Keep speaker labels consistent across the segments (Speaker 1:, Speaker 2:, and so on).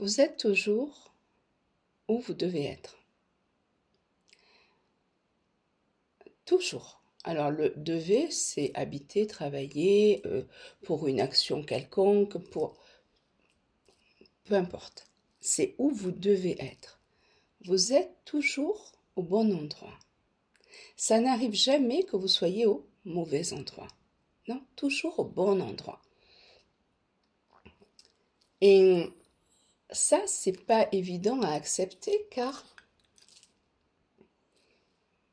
Speaker 1: Vous êtes toujours où vous devez être. Toujours. Alors le devez, c'est habiter, travailler euh, pour une action quelconque, pour... Peu importe. C'est où vous devez être. Vous êtes toujours au bon endroit. Ça n'arrive jamais que vous soyez au mauvais endroit. Non, toujours au bon endroit. Et ça, c'est pas évident à accepter car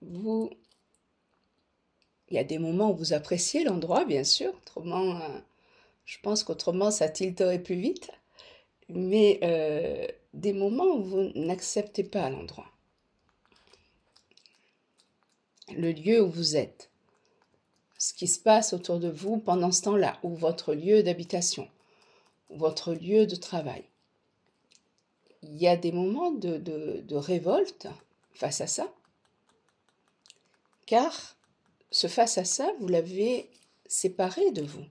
Speaker 1: vous. Il y a des moments où vous appréciez l'endroit, bien sûr. Autrement, euh, je pense qu'autrement, ça tilterait plus vite. Mais euh, des moments où vous n'acceptez pas l'endroit. Le lieu où vous êtes. Ce qui se passe autour de vous pendant ce temps-là, ou votre lieu d'habitation, votre lieu de travail il y a des moments de, révolte face à ça, car ce face à ça, vous l'avez séparé de vous.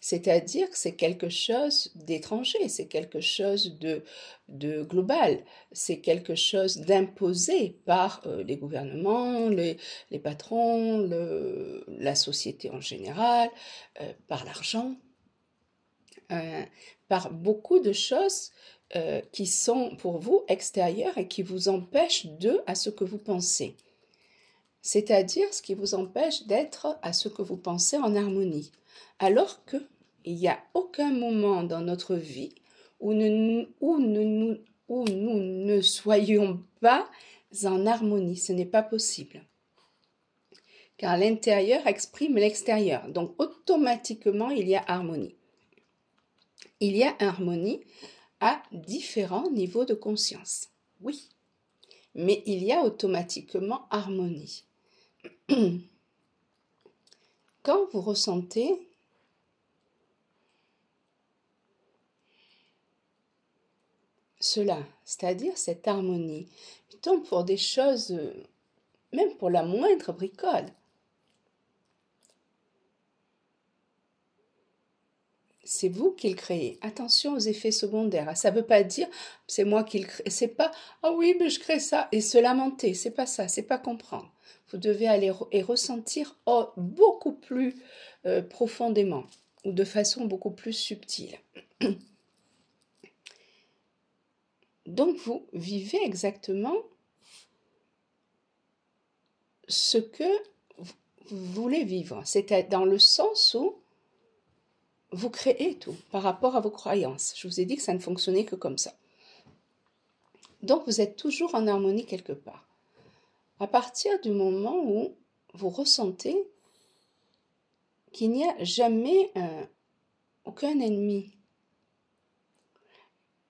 Speaker 1: C'est-à-dire que c'est quelque chose d'étranger, c'est quelque chose de, de global, c'est quelque chose d'imposé par euh, les gouvernements, les, patrons, le, la société en général, euh, par l'argent, euh, par beaucoup de choses euh, qui sont pour vous extérieurs et qui vous empêchent de à ce que vous pensez. C'est-à-dire ce qui vous empêche d'être à ce que vous pensez en harmonie. Alors que il n'y a aucun moment dans notre vie où nous ne soyons pas en harmonie. Ce n'est pas possible. Car l'intérieur exprime l'extérieur. Donc automatiquement, il y a harmonie. Il y a harmonie à différents niveaux de conscience. Oui, mais il y a automatiquement harmonie. Quand vous ressentez cela, c'est-à-dire cette harmonie, tant pour des choses, euh, même pour la moindre bricole, C'est vous qui le créez. Attention aux effets secondaires. Ça ne veut pas dire c'est moi qui le crée. C'est pas ah oui mais je crée ça et se lamenter. C'est pas ça. C'est pas comprendre. Vous devez aller et ressentir oh, beaucoup plus euh, profondément ou de façon beaucoup plus subtile. Donc vous vivez exactement ce que vous voulez vivre. C'est dans le sens où vous créez tout par rapport à vos croyances. Je vous ai dit que ça ne fonctionnait que comme ça. Donc vous êtes toujours en harmonie quelque part. À partir du moment où vous ressentez qu'il n'y a jamais euh, aucun ennemi,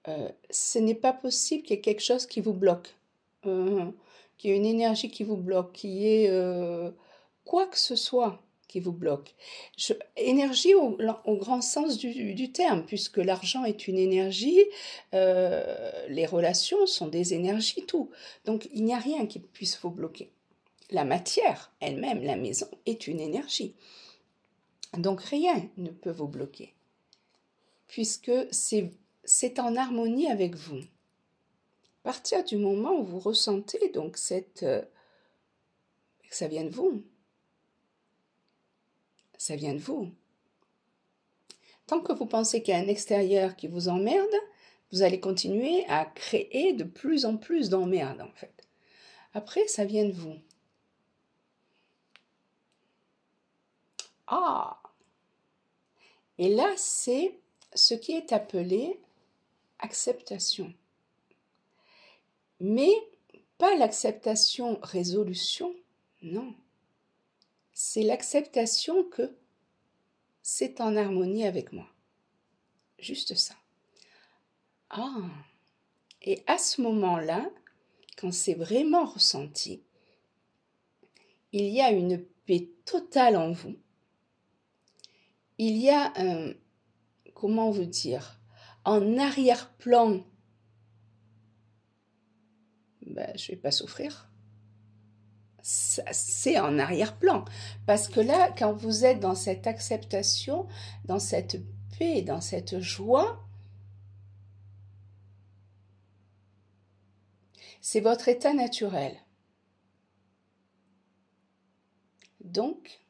Speaker 1: euh, ce n'est pas possible qu'il y ait quelque chose qui vous bloque, euh, qu'il y ait une énergie qui vous bloque, qu'il y ait quoi que ce soit qui vous bloque. énergie au, grand sens du, terme, puisque l'argent est une énergie, euh, les relations sont des énergies, tout. Donc il n'y a rien qui puisse vous bloquer. La matière elle-même, la maison, est une énergie. Donc rien ne peut vous bloquer, puisque c'est en harmonie avec vous. À partir du moment où vous ressentez donc cette... Euh, que ça vient de vous, ça vient de vous. Tant que vous pensez qu'il y a un extérieur qui vous emmerde, vous allez continuer à créer de plus en plus d'emmerdes en fait. Après, ça vient de vous. Ah Et là, c'est ce qui est appelé acceptation. Mais pas l'acceptation résolution, non, c'est l'acceptation que c'est en harmonie avec moi. Juste ça. Ah Et à ce moment-là, quand c'est vraiment ressenti, il y a une paix totale en vous. Il y a un, comment vous dire, en arrière-plan, ben, je ne vais pas souffrir c'est en arrière-plan. Parce que là, quand vous êtes dans cette acceptation, dans cette paix, dans cette joie, c'est votre état naturel. Donc,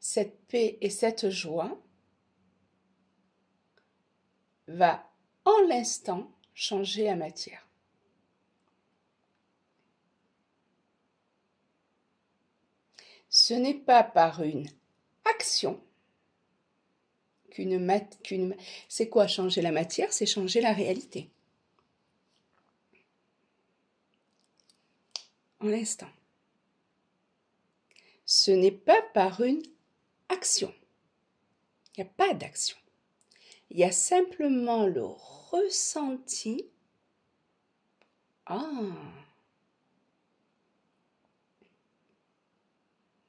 Speaker 1: cette paix et cette joie va en l'instant changer la matière. Ce n'est pas par une action qu'une C'est quoi changer la matière C'est changer la réalité. En l'instant. Ce n'est pas par une action. Il n'y a pas d'action. Il y a simplement le ressenti. Ah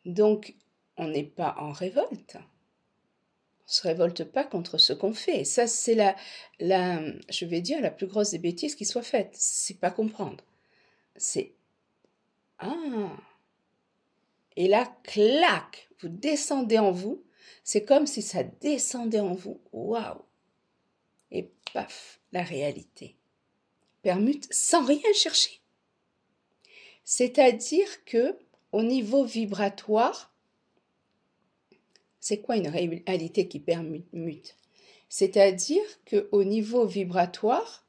Speaker 1: Donc, on n'est pas en révolte. On se révolte pas contre ce qu'on fait. ça, c'est la, la, je vais dire, la plus grosse des bêtises qui soit faite. C'est pas comprendre. C'est ah. Et là, clac, vous descendez en vous. C'est comme si ça descendait en vous. Waouh. Et paf, la réalité. Permute sans rien chercher. C'est-à-dire que au niveau vibratoire, c'est quoi une réalité qui permute C'est-à-dire qu'au niveau vibratoire,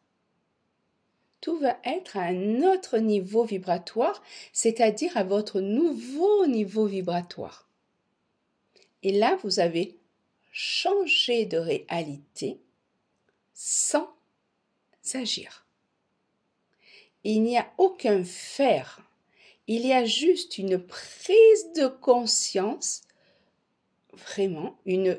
Speaker 1: tout va être à un autre niveau vibratoire, c'est-à-dire à votre nouveau niveau vibratoire. Et là, vous avez changé de réalité sans agir. Il n'y a aucun faire il y a juste une prise de conscience, vraiment, une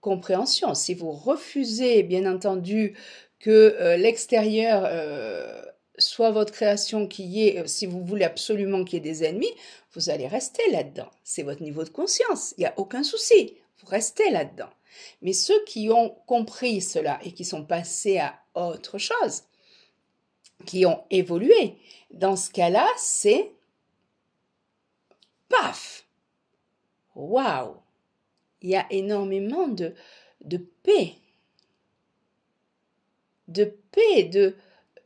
Speaker 1: compréhension. Si vous refusez, bien entendu, que euh, l'extérieur euh, soit votre création qui est, euh, si vous voulez absolument qu'il y ait des ennemis, vous allez rester là-dedans. C'est votre niveau de conscience. Il n'y a aucun souci. Vous restez là-dedans. Mais ceux qui ont compris cela et qui sont passés à autre chose, qui ont évolué. Dans ce cas-là, c'est paf Waouh Il y a énormément de, de paix. De paix, de,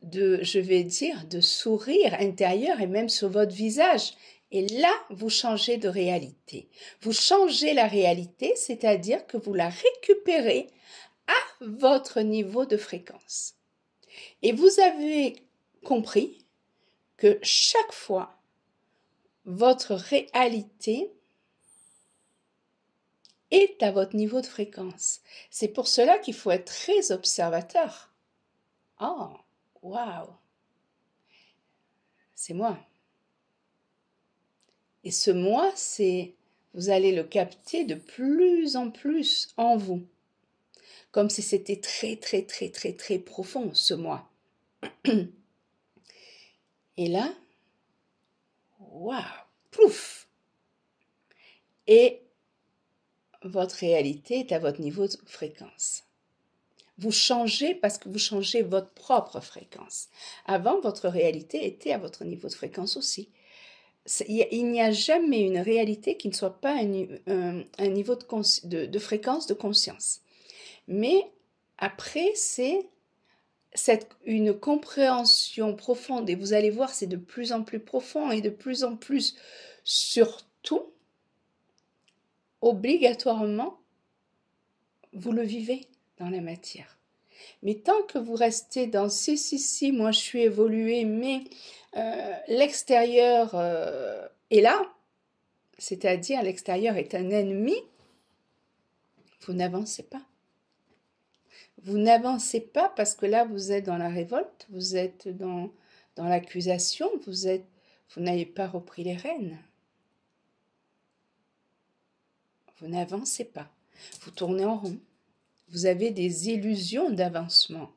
Speaker 1: de, je vais dire, de sourire intérieur et même sur votre visage. Et là, vous changez de réalité. Vous changez la réalité, c'est-à-dire que vous la récupérez à votre niveau de fréquence. Et vous avez compris que chaque fois, votre réalité est à votre niveau de fréquence. C'est pour cela qu'il faut être très observateur. Oh, waouh! C'est moi. Et ce moi, c'est vous allez le capter de plus en plus en vous. Comme si c'était très, très, très, très, très profond, ce moi. Et là, waouh, pouf Et votre réalité est à votre niveau de fréquence. Vous changez parce que vous changez votre propre fréquence. Avant, votre réalité était à votre niveau de fréquence aussi. Il n'y a jamais une réalité qui ne soit pas un, un, niveau de fréquence de conscience. Mais après, c'est c'est une compréhension profonde, et vous allez voir, c'est de plus en plus profond et de plus en plus, surtout, obligatoirement, vous le vivez dans la matière. Mais tant que vous restez dans si, si, moi je suis évolué, mais euh, l'extérieur euh, est là, c'est-à-dire l'extérieur est un ennemi, vous n'avancez pas vous n'avancez pas parce que là, vous êtes dans la révolte, vous êtes dans, dans l'accusation, vous êtes, vous n'avez pas repris les rênes. Vous n'avancez pas. Vous tournez en rond. Vous avez des illusions d'avancement.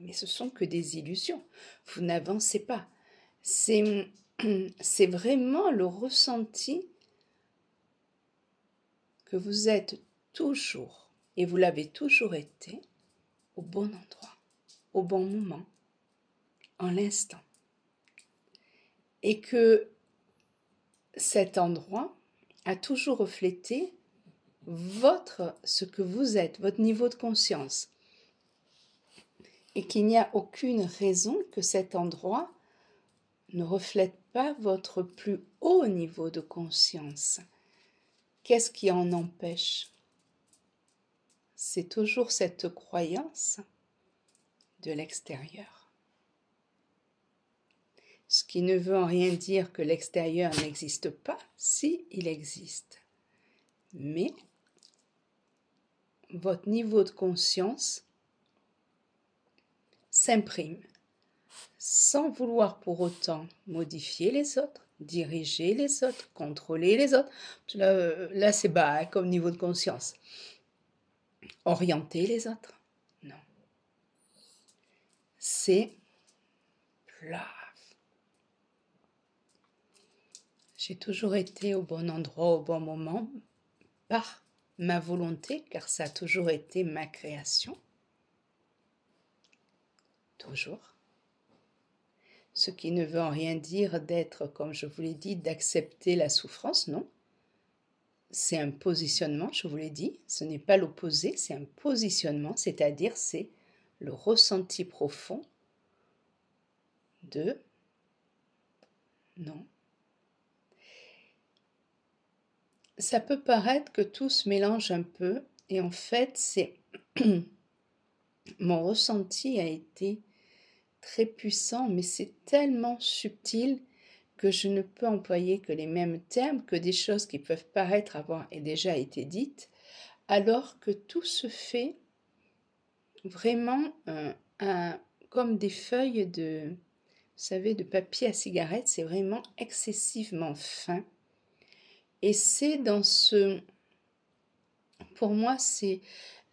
Speaker 1: Mais ce sont que des illusions. Vous n'avancez pas. C'est, c'est vraiment le ressenti que vous êtes toujours, et vous l'avez toujours été, au bon endroit, au bon moment, en l'instant. Et que cet endroit a toujours reflété votre, ce que vous êtes, votre niveau de conscience. Et qu'il n'y a aucune raison que cet endroit ne reflète pas votre plus haut niveau de conscience. Qu'est-ce qui en empêche c'est toujours cette croyance de l'extérieur. Ce qui ne veut en rien dire que l'extérieur n'existe pas, si il existe. Mais votre niveau de conscience s'imprime sans vouloir pour autant modifier les autres, diriger les autres, contrôler les autres. Euh, là, c'est bas hein, comme niveau de conscience orienter les autres. Non. C'est J'ai toujours été au bon endroit, au bon moment, par ma volonté, car ça a toujours été ma création. Toujours. Ce qui ne veut en rien dire d'être, comme je vous l'ai dit, d'accepter la souffrance, non c'est un positionnement, je vous l'ai dit, ce n'est pas l'opposé, c'est un positionnement, c'est-à-dire c'est le ressenti profond de non. Ça peut paraître que tout se mélange un peu et en fait c'est mon ressenti a été très puissant mais c'est tellement subtil que je ne peux employer que les mêmes termes, que des choses qui peuvent paraître avoir déjà été dites, alors que tout se fait vraiment euh, comme des feuilles de, vous savez, de papier à cigarette, c'est vraiment excessivement fin. Et c'est dans ce, pour moi, c'est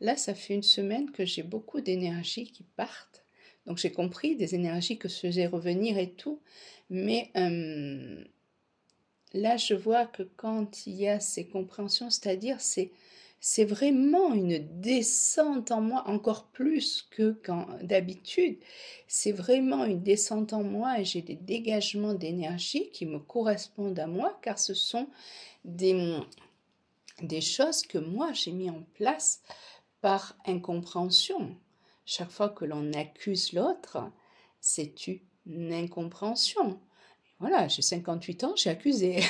Speaker 1: là, ça fait une semaine que j'ai beaucoup d'énergie qui partent donc j'ai compris des énergies que je faisaient revenir et tout. Mais euh, là, je vois que quand il y a ces compréhensions, c'est-à-dire c'est c'est vraiment une descente en moi, encore plus que d'habitude. C'est vraiment une descente en moi et j'ai des dégagements d'énergie qui me correspondent à moi, car ce sont des, des choses que moi j'ai mis en place par incompréhension. Chaque fois que l'on accuse l'autre, c'est une incompréhension. Voilà, j'ai 58 ans, j'ai accusé.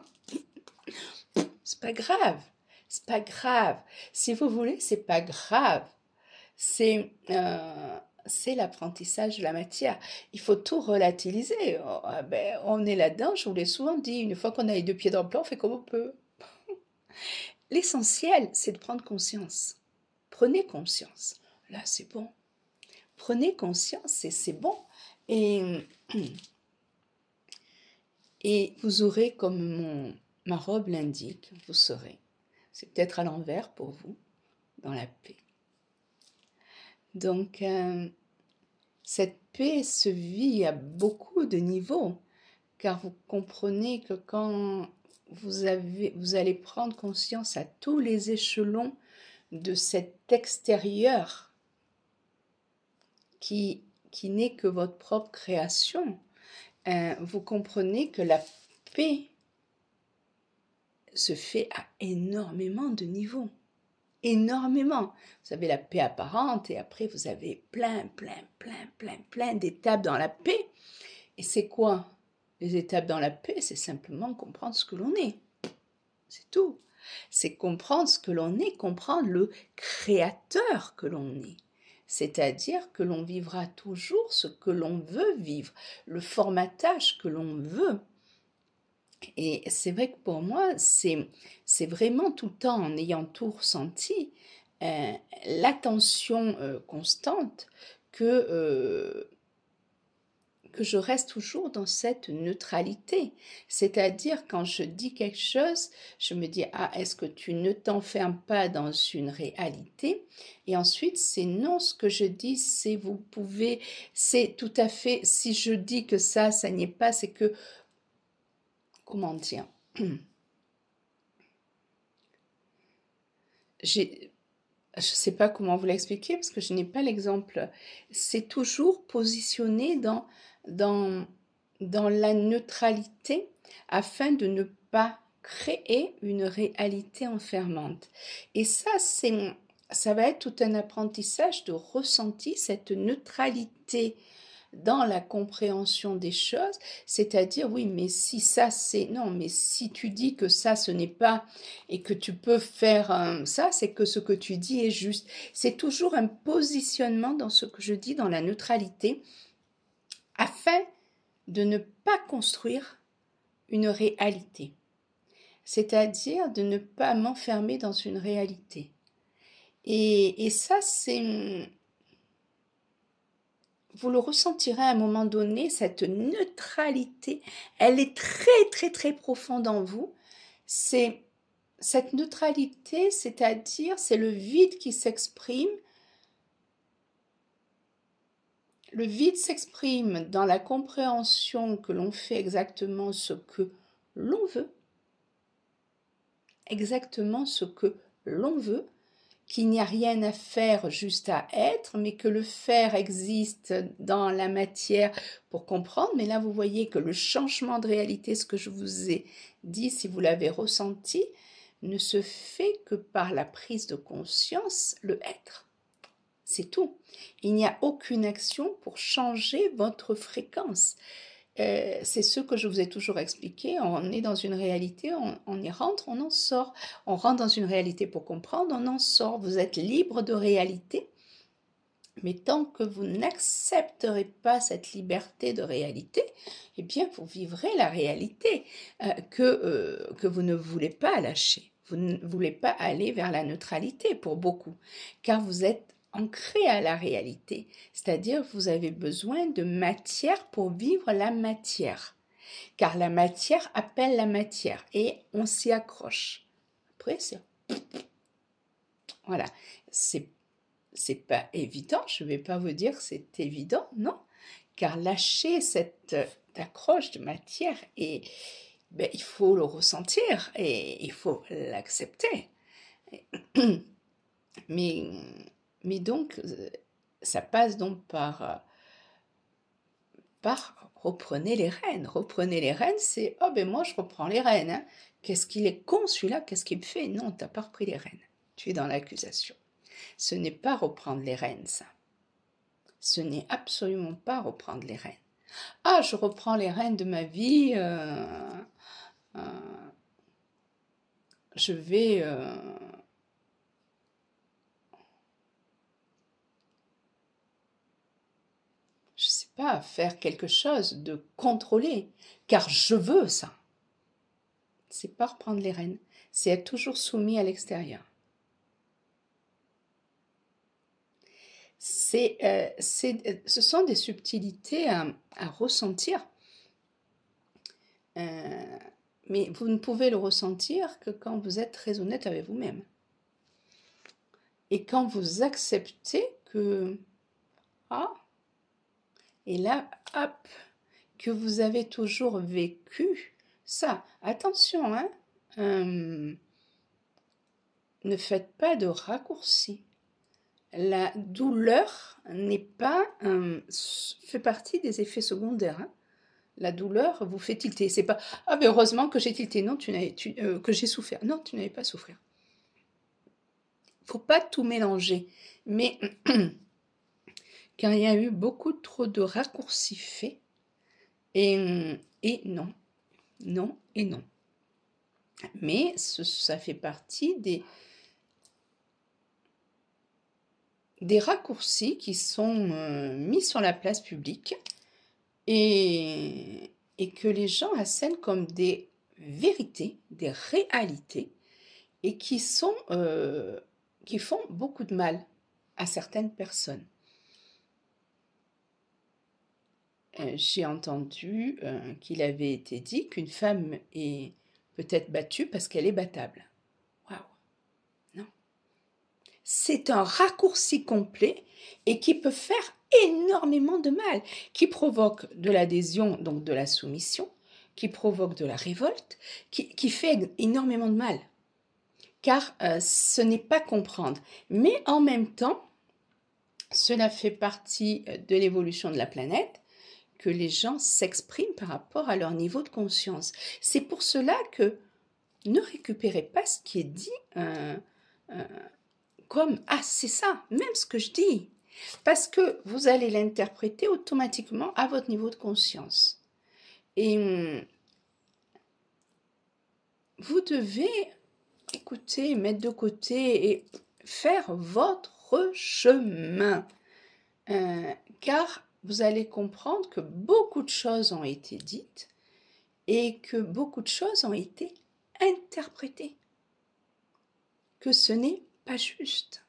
Speaker 1: c'est pas grave. C'est pas grave. Si vous voulez, c'est pas grave. C'est euh, l'apprentissage de la matière. Il faut tout relativiser. Oh, ah ben, on est là-dedans, je vous l'ai souvent dit, une fois qu'on a les deux pieds dans le plan, on fait comme on peut. L'essentiel, c'est de prendre conscience. Prenez conscience. Là, c'est bon. Prenez conscience et c'est bon. Et, et vous aurez, comme ma robe l'indique, vous serez. C'est peut-être à l'envers pour vous, dans la paix. Donc, euh, cette paix se vit à beaucoup de niveaux, car vous comprenez que quand vous, avez, vous allez prendre conscience à tous les échelons de cet extérieur qui, n'est que votre propre création, hein, vous comprenez que la paix se fait à énormément de niveaux. Énormément. Vous avez la paix apparente et après vous avez plein, plein, plein, plein, plein d'étapes dans la paix. Et c'est quoi les étapes dans la paix C'est simplement comprendre ce que l'on est. C'est tout. C'est comprendre ce que l'on est, comprendre le créateur que l'on est. C'est-à-dire que l'on vivra toujours ce que l'on veut vivre, le formatage que l'on veut. Et c'est vrai que pour moi, c'est, vraiment tout le temps en ayant tout ressenti, euh, l'attention euh, constante que euh, que je reste toujours dans cette neutralité. C'est-à-dire quand je dis quelque chose, je me dis ah est-ce que tu ne t'enfermes pas dans une réalité Et ensuite c'est non ce que je dis, c'est vous pouvez, c'est tout à fait. Si je dis que ça, ça n'y est pas, c'est que comment dire je ne sais pas comment vous l'expliquer parce que je n'ai pas l'exemple, c'est toujours positionné dans dans, dans la neutralité afin de ne pas créer une réalité enfermante. Et ça, c'est, ça va être tout un apprentissage de ressentir cette neutralité dans la compréhension des choses, c'est-à-dire oui, mais si ça c'est non, mais si tu dis que ça ce n'est pas et que tu peux faire euh, ça, c'est que ce que tu dis est juste. C'est toujours un positionnement dans ce que je dis dans la neutralité afin de ne pas construire une réalité, c'est-à-dire de ne pas m'enfermer dans une réalité. Et, ça, c'est... Vous le ressentirez à un moment donné, cette neutralité, elle est très très très profonde en vous. C'est cette neutralité, c'est-à-dire c'est le vide qui s'exprime le vide s'exprime dans la compréhension que l'on fait exactement ce que l'on veut, exactement ce que l'on veut, qu'il n'y a rien à faire juste à être, mais que le faire existe dans la matière pour comprendre. Mais là, vous voyez que le changement de réalité, ce que je vous ai dit, si vous l'avez ressenti, ne se fait que par la prise de conscience, le être. C'est tout. Il n'y a aucune action pour changer votre fréquence. Euh, c'est ce que je vous ai toujours expliqué. On est dans une réalité, on, y rentre, on en sort. On rentre dans une réalité pour comprendre, on en sort. Vous êtes libre de réalité. Mais tant que vous n'accepterez pas cette liberté de réalité, eh bien, vous vivrez la réalité euh, que, euh, que vous ne voulez pas lâcher. Vous ne voulez pas aller vers la neutralité pour beaucoup, car vous êtes ancré à la réalité, c'est-à-dire vous avez besoin de matière pour vivre la matière, car la matière appelle la matière et on s'y accroche. Après, c'est voilà, c'est c'est pas évident, je vais pas vous dire c'est évident, non, car lâcher cette accroche de matière et ben, il faut le ressentir et il faut l'accepter. Mais mais donc, euh, ça passe donc par, euh, par reprenez les rênes. Reprenez les rênes, c'est oh ben moi je reprends les rênes. Hein. Qu'est-ce qu'il est con celui-là Qu'est-ce qu'il me fait Non, n'as pas repris les rênes. Tu es dans l'accusation. Ce n'est pas reprendre les rênes, ça. Ce n'est absolument pas reprendre les rênes. Ah, je reprends les rênes de ma vie. Euh, je vais. pas, faire quelque chose de contrôlé, car je veux ça. C'est pas reprendre les rênes, c'est être toujours soumis à l'extérieur. C'est, euh, euh, ce sont des subtilités à, ressentir, euh, mais vous ne pouvez le ressentir que quand vous êtes très honnête avec vous-même. Et quand vous acceptez que, ah, et là, hop, que vous avez toujours vécu ça. Attention, hein. ne faites pas de raccourcis. La douleur n'est pas fait partie des effets secondaires. Hein. La douleur vous fait tilter. C'est pas ah mais heureusement que j'ai tilté. Non, tu n'avais euh, que j'ai souffert. Non, tu n'avais pas souffert. Faut pas tout mélanger. Mais car il y a eu beaucoup trop de raccourcis faits. Et, mm, et non, non et non. Mais ça fait partie des, des raccourcis qui sont euh, mis sur la place publique et, et que les gens assènent comme des vérités, des réalités, et qui, sont, euh, qui font beaucoup de mal à certaines personnes. Euh, j'ai entendu euh, qu'il avait été dit qu'une femme est peut-être battue parce qu'elle est battable. Waouh Non. C'est un raccourci complet et qui peut faire énormément de mal, qui provoque de l'adhésion, donc de la soumission, qui provoque de la révolte, qui, fait énormément de mal. Car euh, ce n'est pas comprendre. Mais en même temps, cela fait partie de l'évolution de la planète les gens s'expriment par rapport à leur niveau de conscience. C'est pour cela que ne récupérez pas ce qui est dit euh, euh, comme Ah, c'est ça, même ce que je dis. Parce que vous allez l'interpréter automatiquement à votre niveau de conscience. Et hmm, vous devez écouter, mettre de côté et faire votre chemin. Euh, car vous allez comprendre que beaucoup de choses ont été dites et que beaucoup de choses ont été interprétées. Que ce n'est pas juste.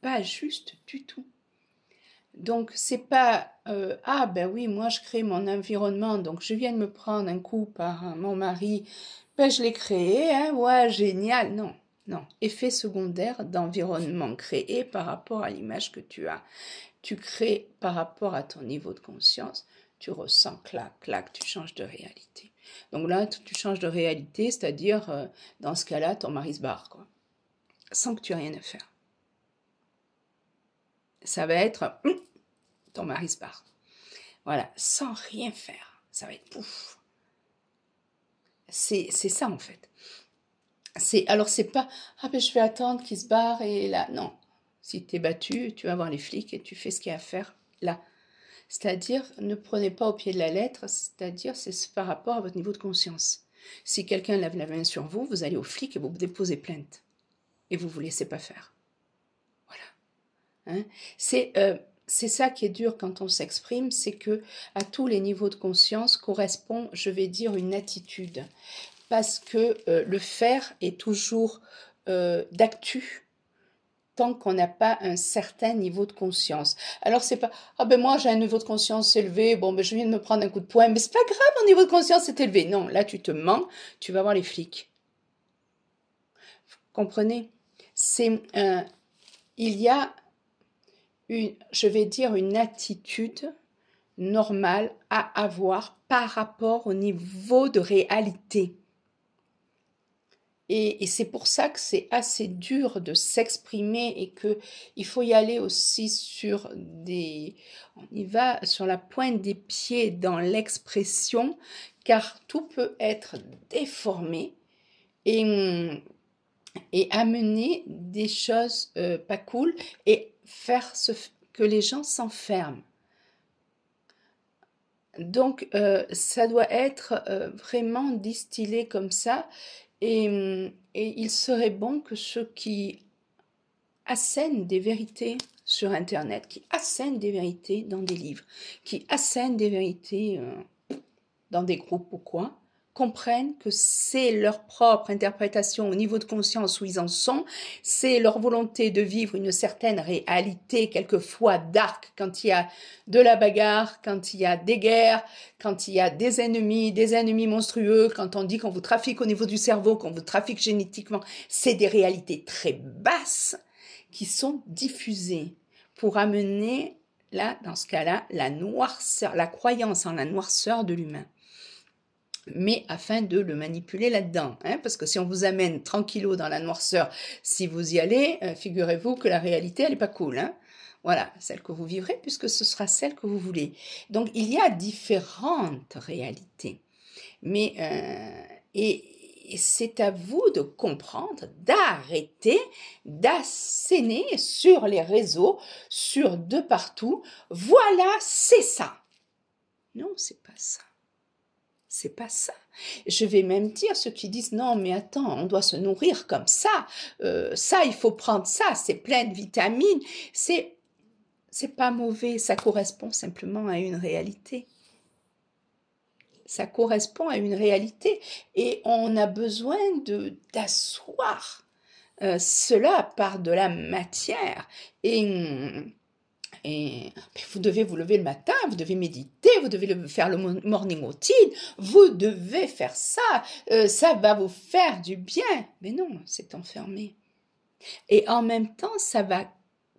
Speaker 1: Pas juste du tout. Donc c'est pas euh, ah ben oui moi je crée mon environnement donc je viens de me prendre un coup par mon mari ben je l'ai créé hein ouais génial non non, effet secondaire d'environnement créé par rapport à l'image que tu as. Tu crées par rapport à ton niveau de conscience, tu ressens clac, clac, tu changes de réalité. Donc là, tu changes de réalité, c'est-à-dire, euh, dans ce cas-là, ton mari se barre, quoi. Sans que tu aies rien à faire. Ça va être, hum, ton mari se barre. Voilà, sans rien faire. Ça va être pouf. C'est ça, en fait. C'est alors c'est pas ah ben je vais attendre qu'il se barre et là non. Si tu es battu, tu vas voir les flics et tu fais ce qu'il y a à faire là. C'est-à-dire ne prenez pas au pied de la lettre, c'est-à-dire c'est par rapport à votre niveau de conscience. Si quelqu'un lave la main sur vous, vous allez au flic et vous déposez plainte. Et vous vous laissez pas faire. Voilà. Hein? C'est euh, c'est ça qui est dur quand on s'exprime, c'est que à tous les niveaux de conscience correspond, je vais dire, une attitude parce que euh, le faire est toujours euh, d'actu tant qu'on n'a pas un certain niveau de conscience. Alors c'est pas ah ben moi j'ai un niveau de conscience élevé, bon ben je viens de me prendre un coup de poing, mais c'est pas grave, mon niveau de conscience est élevé. Non, là tu te mens, tu vas voir les flics. Vous comprenez C'est il y a une je vais dire une attitude normale à avoir par rapport au niveau de réalité. Et, c'est pour ça que c'est assez dur de s'exprimer et qu'il faut y aller aussi sur des, on y va sur la pointe des pieds dans l'expression, car tout peut être déformé et, amener des choses euh, pas cool et faire ce, que les gens s'enferment. Donc euh, ça doit être euh, vraiment distillé comme ça mm, et, il serait bon que ceux qui assènent des vérités sur Internet, qui assènent des vérités dans des livres, qui assènent des vérités euh, dans des groupes pourquoi comprennent que c'est leur propre interprétation au niveau de conscience où ils en sont, c'est leur volonté de vivre une certaine réalité quelquefois dark quand il y a de la bagarre, quand il y a des guerres, quand il y a des ennemis, des ennemis monstrueux, quand on dit qu'on vous trafique au niveau du cerveau, qu'on vous trafique génétiquement, c'est des réalités très basses qui sont diffusées pour amener là dans ce cas-là la noirceur, la croyance en la noirceur de l'humain mais afin de le manipuler là-dedans. Hein, parce que si on vous amène tranquillo dans la noirceur, si vous y allez, euh, figurez-vous que la réalité, elle n'est pas cool. Hein. voilà, celle que vous vivrez, puisque ce sera celle que vous voulez. Donc, il y a différentes réalités. Mais, euh, et, c'est à vous de comprendre, d'arrêter, d'asséner sur les réseaux, sur de partout. Voilà, c'est ça. Non, c'est pas ça. C'est pas ça. Je vais même dire ceux qui disent non, mais attends, on doit se nourrir comme ça. Euh, ça, il faut prendre ça. C'est plein de vitamines. C'est c'est pas mauvais. Ça correspond simplement à une réalité. Ça correspond à une réalité et on a besoin de d'asseoir euh, cela par de la matière et et vous devez vous lever le matin, vous devez méditer, vous devez faire le morning routine, vous devez faire ça, euh, ça va vous faire du bien. Mais non, c'est enfermé. Et en même temps, ça va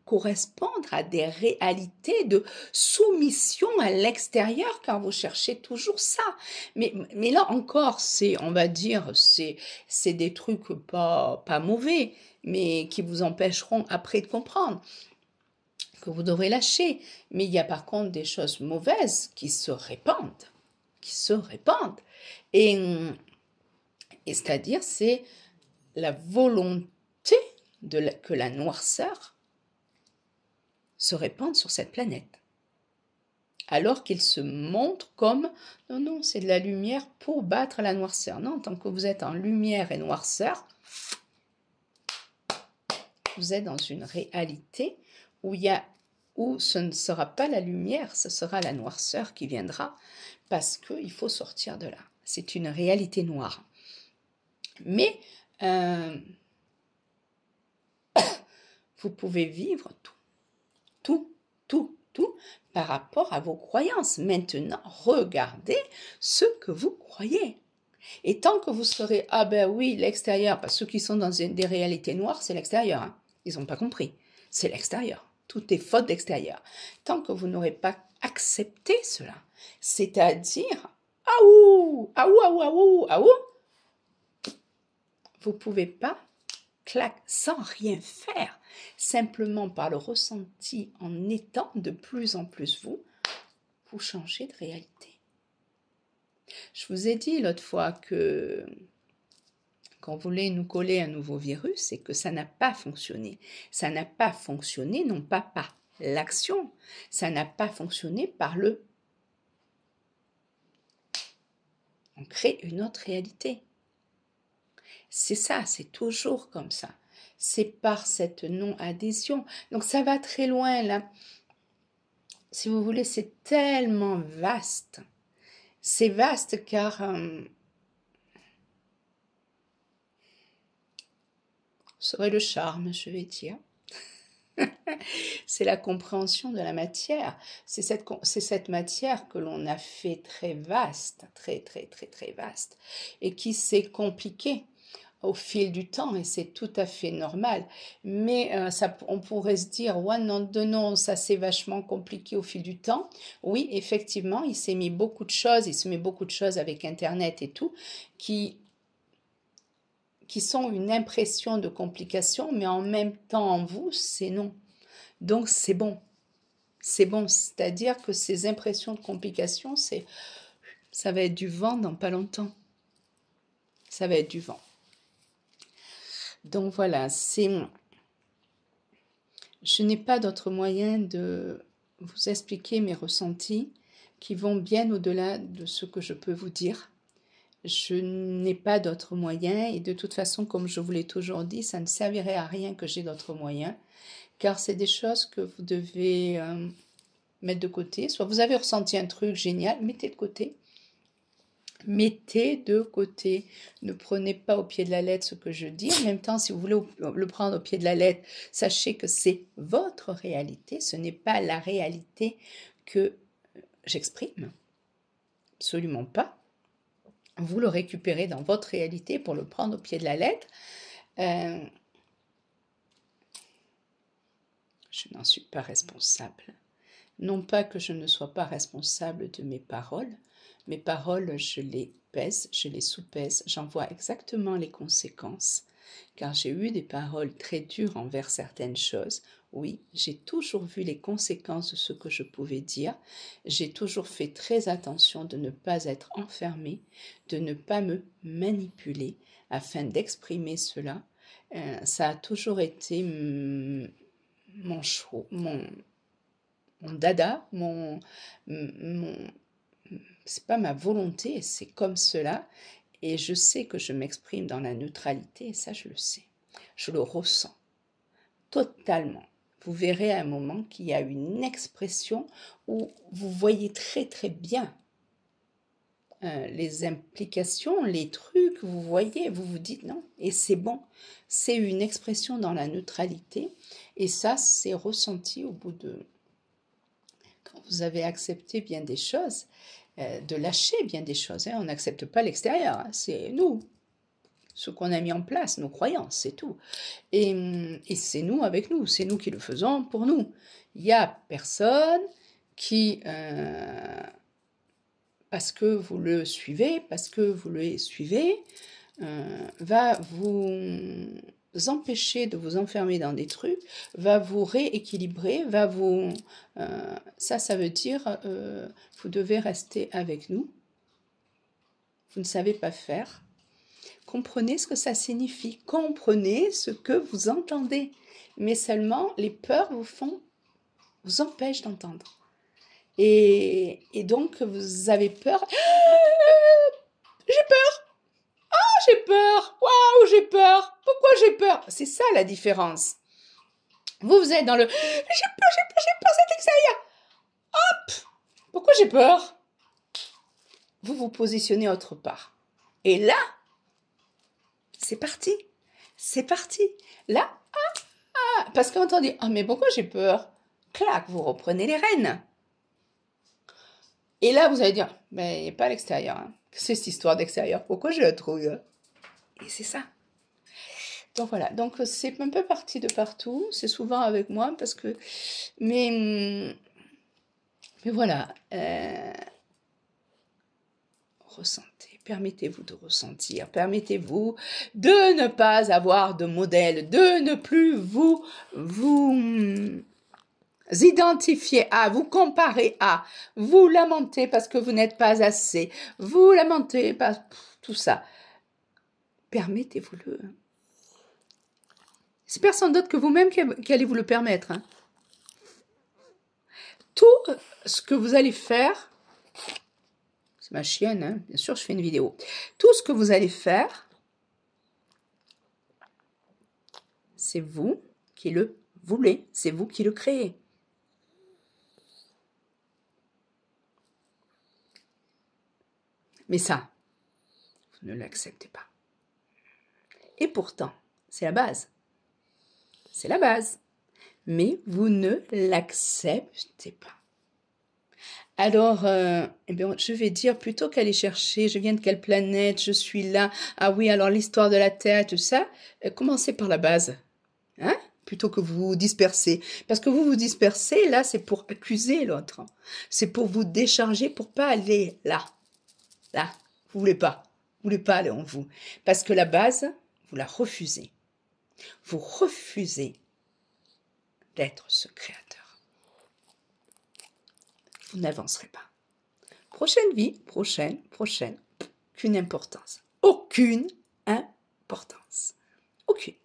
Speaker 1: correspondre à des réalités de soumission à l'extérieur car vous cherchez toujours ça. Mais, là encore, c'est, on va dire, c'est, c'est des trucs pas mauvais, mais qui vous empêcheront après de comprendre que vous devrez lâcher. Mais il y a par contre des choses mauvaises qui se répandent, qui se répandent. Et, c'est-à-dire, c'est la volonté de que la noirceur se répande sur cette planète. Alors qu'il se montre comme non, non, c'est de la lumière pour battre la noirceur. Non, tant que vous êtes en lumière et noirceur, vous êtes dans une réalité où il y a où ce ne sera pas la lumière, ce sera la noirceur qui viendra, parce qu'il faut sortir de là. C'est une réalité noire. Mais euh, vous pouvez vivre tout, tout, tout, tout par rapport à vos croyances. Maintenant, regardez ce que vous croyez. Et tant que vous serez, ah ben oui, l'extérieur, parce que ceux qui sont dans des réalités noires, c'est l'extérieur. Hein. Ils n'ont pas compris. C'est l'extérieur tout est faute d'extérieur. Tant que vous n'aurez pas accepté cela, c'est-à-dire ouh, ah ouh, ah ouh, vous pouvez pas claque sans rien faire, simplement par le ressenti en étant de plus en plus vous, vous changez de réalité. Je vous ai dit l'autre fois que qu'on voulait nous coller un nouveau virus et que ça n'a pas fonctionné. Ça n'a pas fonctionné non pas par l'action, ça n'a pas fonctionné par le... On crée une autre réalité. C'est ça, c'est toujours comme ça. C'est par cette non-adhésion. Donc ça va très loin là. Si vous voulez, c'est tellement vaste. C'est vaste car... Euh, serait le charme, je vais dire. c'est la compréhension de la matière. C'est cette, cette, matière que l'on a fait très vaste, très, très, très, très vaste, et qui s'est compliquée au fil du temps, et c'est tout à fait normal. Mais euh, ça, on pourrait se dire, ouais, non, non, ça s'est vachement compliqué au fil du temps. Oui, effectivement, il s'est mis beaucoup de choses, il se met beaucoup de choses avec Internet et tout, qui qui sont une impression de complication, mais en même temps en vous, c'est non. Donc c'est bon. C'est bon, c'est-à-dire que ces impressions de complication, ça va être du vent dans pas longtemps. Ça va être du vent. Donc voilà, c'est je n'ai pas d'autre moyen de vous expliquer mes ressentis qui vont bien au-delà de ce que je peux vous dire je n'ai pas d'autres moyens et de toute façon, comme je vous l'ai toujours dit, ça ne servirait à rien que j'ai d'autres moyens, car c'est des choses que vous devez euh, mettre de côté. Soit vous avez ressenti un truc génial, mettez de côté. Mettez de côté. Ne prenez pas au pied de la lettre ce que je dis. En même temps, si vous voulez le prendre au pied de la lettre, sachez que c'est votre réalité. Ce n'est pas la réalité que euh, j'exprime. Absolument pas vous le récupérez dans votre réalité pour le prendre au pied de la lettre. Euh, je n'en suis pas responsable. Non pas que je ne sois pas responsable de mes paroles, mes paroles, je les pèse, je les soupèse, j'en vois exactement les conséquences, car j'ai eu des paroles très dures envers certaines choses oui, j'ai toujours vu les conséquences de ce que je pouvais dire. J'ai toujours fait très attention de ne pas être enfermée, de ne pas me manipuler afin d'exprimer cela. Euh, ça a toujours été mon mon, dada, mon, mon c'est pas ma volonté, c'est comme cela. Et je sais que je m'exprime dans la neutralité, et ça je le sais. Je le ressens totalement vous verrez à un moment qu'il y a une expression où vous voyez très très bien euh, les implications, les trucs, vous voyez, vous vous dites non, et c'est bon. C'est une expression dans la neutralité, et ça, c'est ressenti au bout de... Quand vous avez accepté bien des choses, euh, de lâcher bien des choses, hein. on n'accepte pas l'extérieur, hein. c'est nous, ce qu'on a mis en place, nos croyances, c'est tout. Et, c'est nous avec nous, c'est nous qui le faisons pour nous. Il n'y a personne qui, euh, parce que vous le suivez, parce que vous le suivez, euh, va vous empêcher de vous enfermer dans des trucs, va vous rééquilibrer, va vous... Euh, ça, ça veut dire, vous devez rester avec nous. Vous ne savez pas faire Comprenez ce que ça signifie, comprenez ce que vous entendez. Mais seulement, les peurs vous font, vous empêchent d'entendre. Et, donc, vous avez peur. Ah, j'ai peur. oh, j'ai peur. Waouh, j'ai peur. Pourquoi j'ai peur C'est ça la différence. Vous, vous êtes dans le j'ai peur, j'ai peur, j'ai peur, c'est Hop Pourquoi j'ai peur Vous vous positionnez autre part. Et là, c'est parti, c'est parti. Là, ah, ah. parce qu'on dit, oh, mais pourquoi j'ai peur Clac, vous reprenez les rênes. Et là, vous allez dire, mais pas à l'extérieur. Hein. C'est cette histoire d'extérieur, pourquoi je la trouve Et c'est ça. Donc voilà, donc c'est un peu parti de partout, c'est souvent avec moi parce que. Mais. Mais voilà. Euh, ressentez. Permettez-vous de ressentir, permettez-vous de ne pas avoir de modèle, de ne plus vous, vous hmm, identifier à, vous comparer à, vous lamenter parce que vous n'êtes pas assez, vous lamenter parce tout ça. Permettez-vous-le. C'est personne d'autre que vous-même qui, allez vous le permettre. Hein. Tout ce que vous allez faire, ma chienne, hein, bien sûr, je fais une vidéo. Tout ce que vous allez faire, c'est vous qui le voulez, c'est vous qui le créez. Mais ça, vous ne l'acceptez pas. Et pourtant, c'est la base. C'est la base. Mais vous ne l'acceptez pas. Alors, euh, eh ben, je vais dire plutôt qu'aller chercher, je viens de quelle planète, je suis là, ah oui, alors l'histoire de la Terre, tout ça, euh, commencez par la base. Hein plutôt que vous vous dispersez. Parce que vous vous dispersez, là, c'est pour accuser l'autre. C'est pour vous décharger, pour pas aller là. Là, vous voulez pas. Vous voulez pas aller en vous. Parce que la base, vous la refusez. Vous refusez d'être ce créateur n'avancerez pas. Prochaine vie, prochaine, prochaine, aucune importance. Aucune importance. Aucune.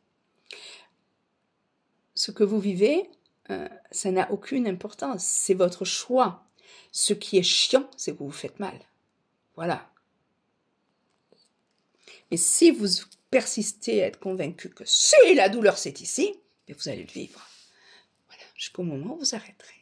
Speaker 1: Ce que vous vivez, euh, ça n'a aucune importance. C'est votre choix. Ce qui est chiant, c'est que vous vous faites mal. Voilà. Mais si vous persistez à être convaincu que si la douleur c'est ici, vous allez le vivre. Voilà, jusqu'au moment où vous arrêterez.